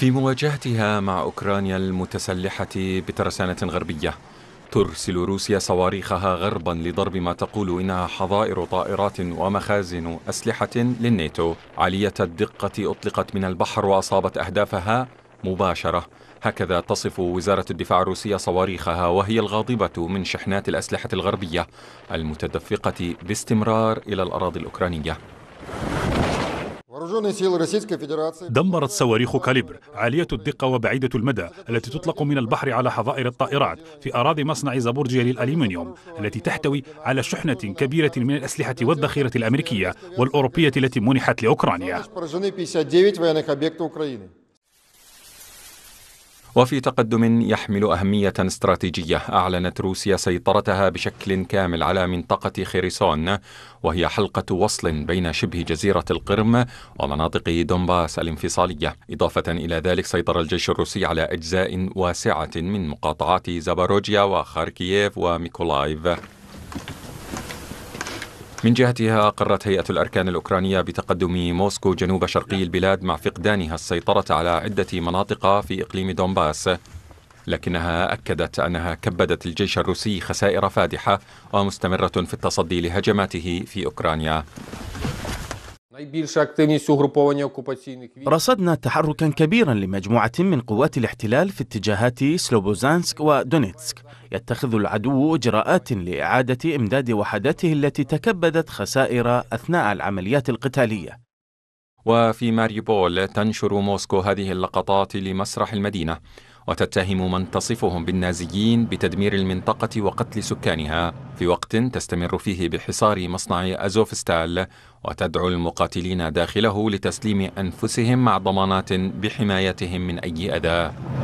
في مواجهتها مع أوكرانيا المتسلحة بترسانة غربية ترسل روسيا صواريخها غربا لضرب ما تقول إنها حظائر طائرات ومخازن أسلحة للناتو عالية الدقة أطلقت من البحر وأصابت أهدافها مباشرة هكذا تصف وزارة الدفاع الروسية صواريخها وهي الغاضبة من شحنات الأسلحة الغربية المتدفقة باستمرار إلى الأراضي الأوكرانية دمرت صواريخ كاليبر عالية الدقة وبعيدة المدى التي تطلق من البحر على حظائر الطائرات في أراضي مصنع زابورجيا للألمنيوم التي تحتوي على شحنة كبيرة من الأسلحة والذخيرة الأمريكية والأوروبية التي منحت لأوكرانيا وفي تقدم يحمل أهمية استراتيجية أعلنت روسيا سيطرتها بشكل كامل على منطقة خيرسون وهي حلقة وصل بين شبه جزيرة القرم ومناطق دونباس الانفصالية إضافة إلى ذلك سيطر الجيش الروسي على أجزاء واسعة من مقاطعات زاباروجيا وخاركييف وميكولايف من جهتها أقرت هيئة الأركان الأوكرانية بتقدم موسكو جنوب شرقي البلاد مع فقدانها السيطرة على عدة مناطق في إقليم دونباس لكنها أكدت أنها كبدت الجيش الروسي خسائر فادحة ومستمرة في التصدي لهجماته في أوكرانيا رصدنا تحركا كبيرا لمجموعة من قوات الاحتلال في اتجاهات سلوبوزانسك ودونيتسك يتخذ العدو إجراءات لإعادة إمداد وحداته التي تكبدت خسائر أثناء العمليات القتالية وفي ماريبول تنشر موسكو هذه اللقطات لمسرح المدينة وتتهم من تصفهم بالنازيين بتدمير المنطقة وقتل سكانها في وقت تستمر فيه بحصار مصنع أزوفستال وتدعو المقاتلين داخله لتسليم أنفسهم مع ضمانات بحمايتهم من أي أذى